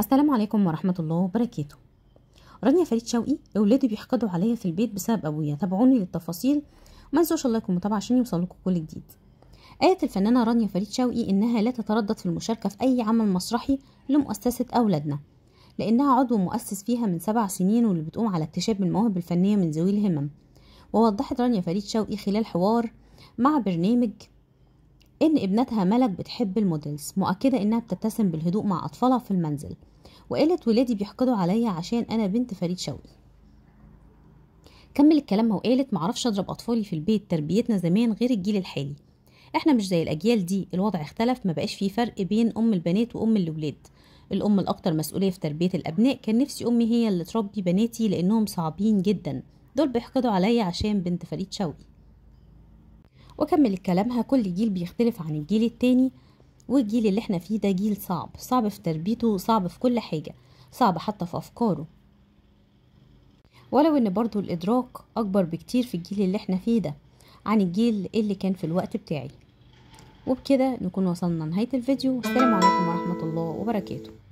السلام عليكم ورحمة الله وبركاته رانيا فريد شوقي أولادي بيحقدوا عليا في البيت بسبب أبويا تابعوني للتفاصيل ما تنسوش اللايك والمتابعة عشان يوصلكم كل جديد قالت آية الفنانة رانيا فريد شوقي إنها لا تتردد في المشاركة في أي عمل مسرحي لمؤسسة أولادنا لأنها عضو مؤسس فيها من سبع سنين واللي بتقوم على اكتشاف المواهب الفنية من ذوي الهمم ووضحت رانيا فريد شوقي خلال حوار مع برنامج إن ابنتها ملك بتحب المودلز مؤكدة إنها بتبتسم بالهدوء مع أطفالها في المنزل وقالت ولادي بيحقدوا عليا عشان أنا بنت فريد شوقي الكلام كلامها وقالت معرفش أضرب أطفالي في البيت تربيتنا زمان غير الجيل الحالي احنا مش زي الأجيال دي الوضع اختلف ما بقاش فيه فرق بين أم البنات وأم الولاد الأم الاكتر مسؤولية في تربية الأبناء كان نفسي أمي هي اللي تربي بناتي لأنهم صعبين جدا دول بيحقدوا عليا عشان بنت فريد شوقي وكملت كلامها كل جيل بيختلف عن الجيل التاني والجيل اللي احنا فيه ده جيل صعب صعب في تربيته صعب في كل حاجة صعب حتى في أفكاره ولو ان برضو الإدراك أكبر بكتير في الجيل اللي احنا فيه ده عن الجيل اللي كان في الوقت بتاعي وبكده نكون وصلنا نهاية الفيديو والسلام عليكم ورحمة الله وبركاته